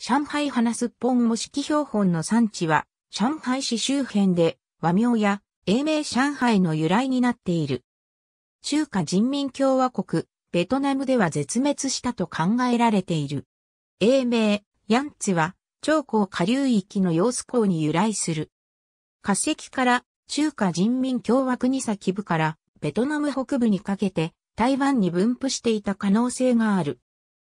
上海花すっぽん模式標本の産地は、上海市周辺で、和名や英名上海の由来になっている。中華人民共和国、ベトナムでは絶滅したと考えられている。英名、ヤンツは、長江下流域の様子港に由来する。化石から中華人民共和国先部からベトナム北部にかけて台湾に分布していた可能性がある。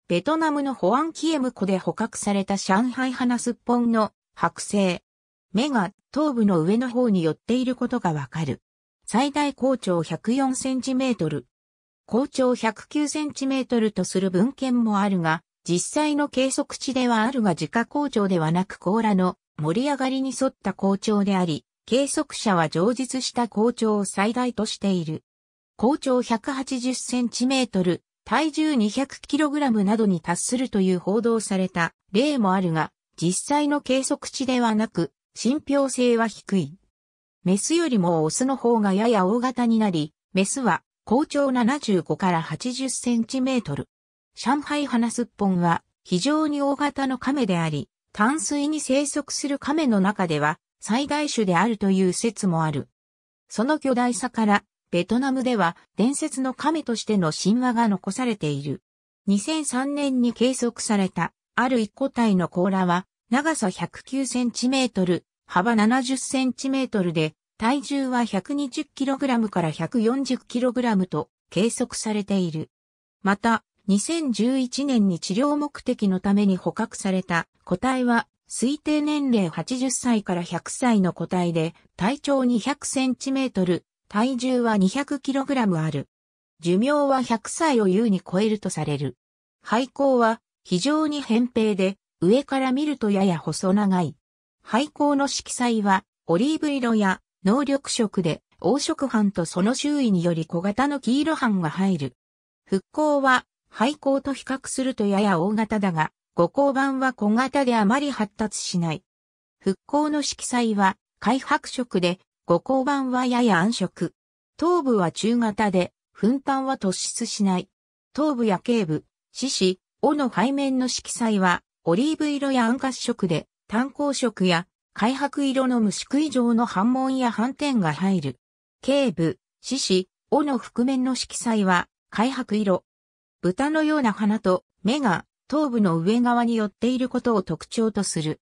ベトナムのホアンキエム湖で捕獲された上海花すっぽんの剥製。目が頭部の上の方に寄っていることがわかる。最大高長104センチメートル。高長109センチメートルとする文献もあるが、実際の計測値ではあるが自家校長ではなく甲羅の盛り上がりに沿った校長であり、計測者は上述した校長を最大としている。校長180センチメートル、体重 200kg などに達するという報道された例もあるが、実際の計測値ではなく、信憑性は低い。メスよりもオスの方がやや大型になり、メスは高長75から80センチメートル。上海花すっぽんは非常に大型の亀であり、淡水に生息する亀の中では最大種であるという説もある。その巨大さからベトナムでは伝説の亀としての神話が残されている。2003年に計測された、ある一個体の甲羅は、長さ109センチメートル、幅70センチメートルで、体重は 120kg から 140kg と計測されている。また、2011年に治療目的のために捕獲された個体は推定年齢80歳から100歳の個体で体長200センチメートル、体重は 200kg ある。寿命は100歳を優に超えるとされる。肺孔は非常に扁平で、上から見るとやや細長い。肺孔の色彩は、オリーブ色や能力色で、黄色斑とその周囲により小型の黄色斑が入る。復興は、廃校と比較するとやや大型だが、五光板は小型であまり発達しない。復興の色彩は、開白色で五交板はやや暗色。頭部は中型で、粉炭は突出しない。頭部や頸部、四肢、尾の背面の色彩は、オリーブ色や暗褐色で、炭鉱色や、開白色の無色い状の反紋や斑点が入る。頸部、四肢、尾の覆面の色彩は、開白色。豚のような鼻と目が頭部の上側に寄っていることを特徴とする。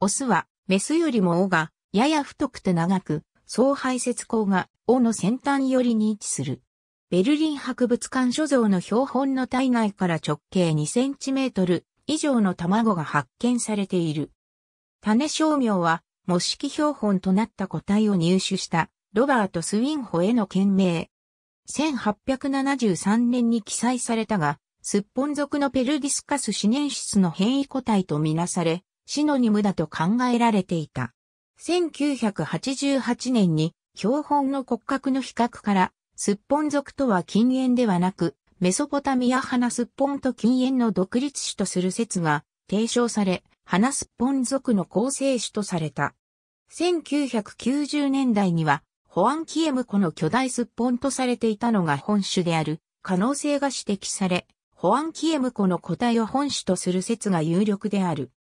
オスはメスよりも尾がやや太くて長く、総排泄口が、尾の先端寄りに位置する。ベルリン博物館所蔵の標本の体内から直径2センチメートル以上の卵が発見されている。種商名は、模式標本となった個体を入手したロバート・スウィンホへの懸命。1873年に記載されたが、スッポン族のペルディスカス死年室の変異個体とみなされ、死の任務だと考えられていた。1988年に標本の骨格の比較から、スッポン族とは禁煙ではなく、メソポタミア花スッポンと禁煙の独立種とする説が提唱され、花スッポン族の構成種とされた。1990年代には、ホアンキエムコの巨大スッポンとされていたのが本種である可能性が指摘され、ホアンキエムコの個体を本種とする説が有力である。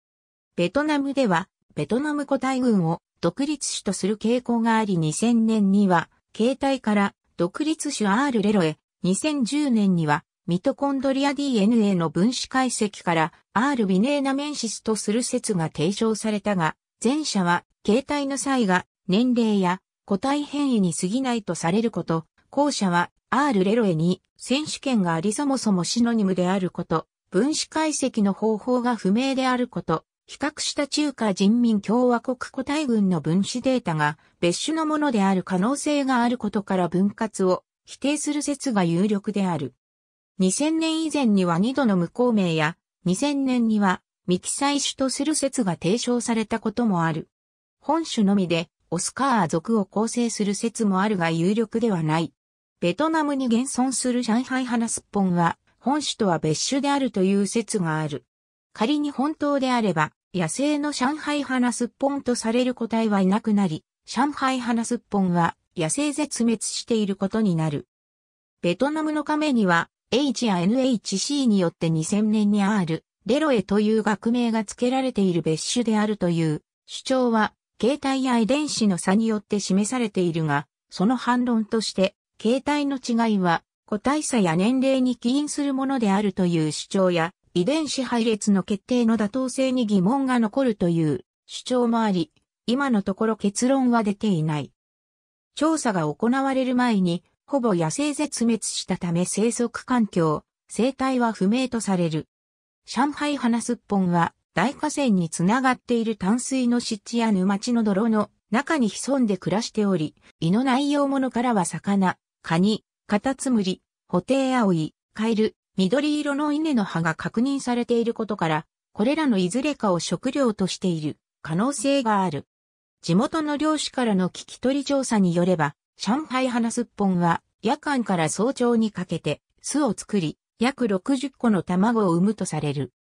ベトナムでは、ベトナム個体群を独立種とする傾向があり2000年には、携帯から独立種 R レロへ、2010年には、ミトコンドリア DNA の分子解析から R ビネーナメンシスとする説が提唱されたが、前者は、携帯の際が年齢や個体変異に過ぎないとされること、後者は R レロエに選手権がありそもそもシノニムであること、分子解析の方法が不明であること、比較した中華人民共和国個体群の分子データが別種のものである可能性があることから分割を否定する説が有力である。2000年以前には2度の無効名や2000年には未記載種とする説が提唱されたこともある。本種のみでオスカー族を構成する説もあるが有力ではない。ベトナムに現存する上海ハナスッポンは本種とは別種であるという説がある。仮に本当であれば、野生の上海花すっぽんとされる個体はいなくなり、上海花すっぽんは野生絶滅していることになる。ベトナムの亀には H や NHC によって2000年に R、レロエという学名が付けられている別種であるという主張は、形態や遺伝子の差によって示されているが、その反論として、形態の違いは個体差や年齢に起因するものであるという主張や、遺伝子配列の決定の妥当性に疑問が残るという主張もあり、今のところ結論は出ていない。調査が行われる前に、ほぼ野生絶滅したため生息環境、生態は不明とされる。上海花すっぽんは、大河川につながっている淡水の湿地や沼地の泥の中に潜んで暮らしており、胃の内容物からは魚、カニ、カタツムリ、ホテイアオイ、カエル、緑色の稲の葉が確認されていることから、これらのいずれかを食料としている可能性がある。地元の漁師からの聞き取り調査によれば、上海花すっぽんは夜間から早朝にかけて巣を作り、約60個の卵を産むとされる。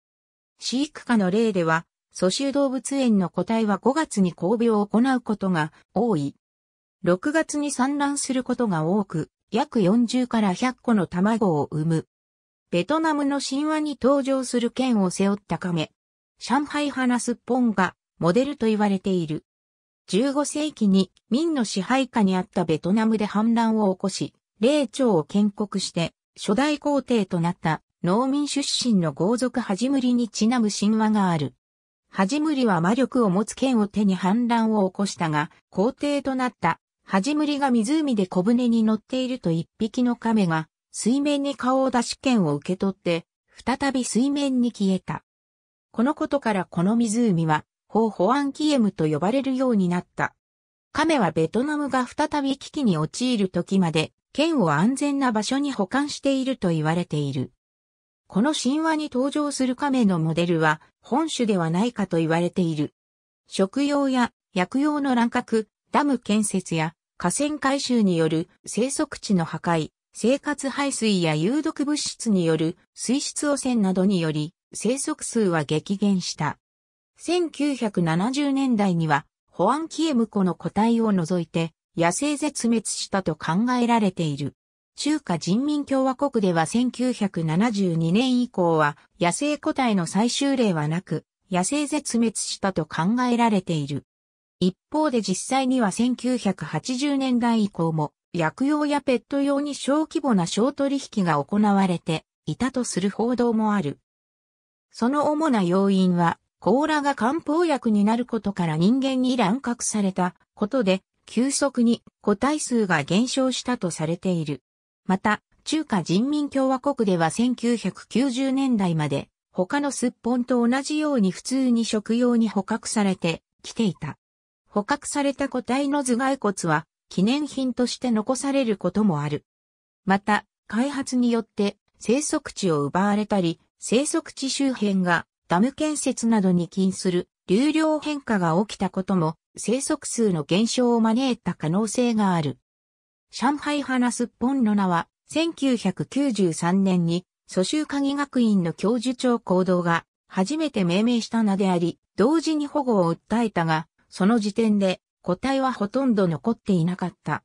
飼育下の例では、蘇州動物園の個体は5月に交尾を行うことが多い。6月に産卵することが多く、約40から100個の卵を産む。ベトナムの神話に登場する剣を背負った亀。上海花すっぽんがモデルと言われている。15世紀に明の支配下にあったベトナムで反乱を起こし、霊長を建国して初代皇帝となった農民出身の豪族はじむりにちなむ神話がある。はじむりは魔力を持つ剣を手に反乱を起こしたが、皇帝となったはじむりが湖で小舟に乗っていると一匹の亀が水面に顔を出し券を受け取って、再び水面に消えた。このことからこの湖は、ホー・ホアン・キエムと呼ばれるようになった。亀はベトナムが再び危機に陥る時まで、剣を安全な場所に保管していると言われている。この神話に登場する亀のモデルは、本種ではないかと言われている。食用や薬用の乱獲、ダム建設や河川改修による生息地の破壊、生活排水や有毒物質による水質汚染などにより生息数は激減した。1970年代には保安機キエムコの個体を除いて野生絶滅したと考えられている。中華人民共和国では1972年以降は野生個体の最終例はなく野生絶滅したと考えられている。一方で実際には1980年代以降も薬用やペット用に小規模な小取引が行われていたとする報道もある。その主な要因は、甲羅が漢方薬になることから人間に乱獲されたことで、急速に個体数が減少したとされている。また、中華人民共和国では1990年代まで、他のすっぽんと同じように普通に食用に捕獲されてきていた。捕獲された個体の頭蓋骨は記念品として残されることもある。また、開発によって生息地を奪われたり、生息地周辺がダム建設などに近する流量変化が起きたことも生息数の減少を招いた可能性がある。上海花すっぽんの名は1993年に蘇州科技学院の教授長行動が初めて命名した名であり、同時に保護を訴えたが、その時点で個体はほとんど残っていなかった。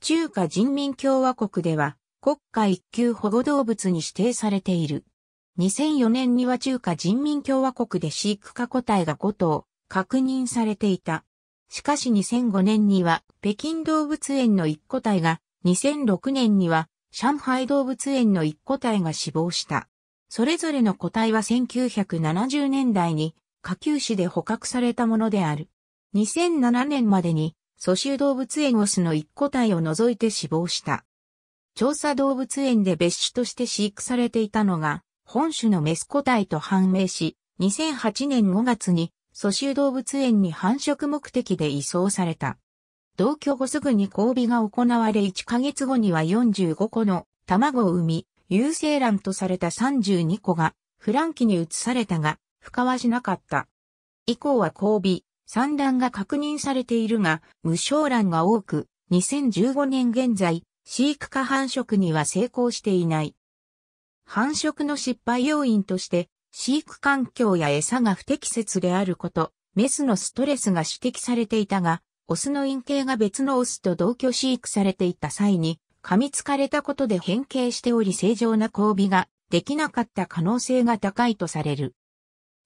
中華人民共和国では国家一級保護動物に指定されている。2004年には中華人民共和国で飼育化個体が5頭確認されていた。しかし2005年には北京動物園の1個体が、2006年には上海動物園の1個体が死亡した。それぞれの個体は1970年代に下級市で捕獲されたものである。2007年までに、蘇州動物園オスの一個体を除いて死亡した。調査動物園で別種として飼育されていたのが、本種のメス個体と判明し、2008年5月に蘇州動物園に繁殖目的で移送された。同居後すぐに交尾が行われ1ヶ月後には45個の卵を産み、有精卵とされた32個がフランキに移されたが、孵化はしなかった。以降は交尾、産卵が確認されているが、無償卵が多く、2015年現在、飼育下繁殖には成功していない。繁殖の失敗要因として、飼育環境や餌が不適切であること、メスのストレスが指摘されていたが、オスの陰形が別のオスと同居飼育されていた際に、噛みつかれたことで変形しており正常な交尾ができなかった可能性が高いとされる。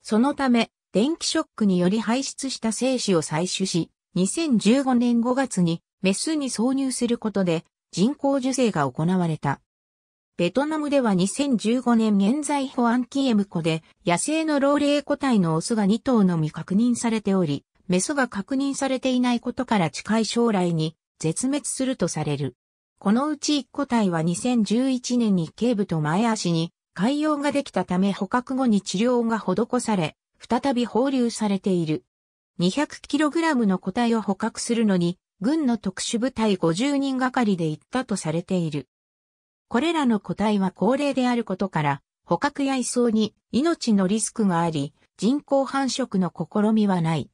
そのため、電気ショックにより排出した精子を採取し、2015年5月にメスに挿入することで人工受精が行われた。ベトナムでは2015年現在ホアンキエム湖で野生の老齢個体のオスが2頭のみ確認されており、メスが確認されていないことから近い将来に絶滅するとされる。このうち1個体は2011年に頸部と前足に海洋ができたため捕獲後に治療が施され、再び放流されている。200kg の個体を捕獲するのに、軍の特殊部隊50人がかりで行ったとされている。これらの個体は高齢であることから、捕獲や移送に命のリスクがあり、人工繁殖の試みはない。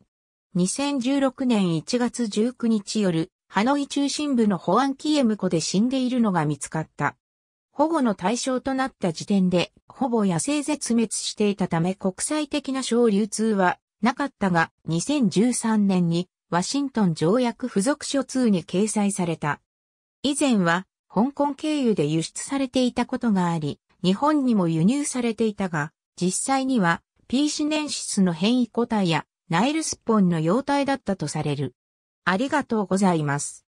2016年1月19日夜、ハノイ中心部の保安キエム湖で死んでいるのが見つかった。保護の対象となった時点で、ほぼ野生絶滅していたため国際的な小流通はなかったが、2013年にワシントン条約付属書2に掲載された。以前は、香港経由で輸出されていたことがあり、日本にも輸入されていたが、実際には、P シネンシスの変異個体や、ナイルスポンの容態だったとされる。ありがとうございます。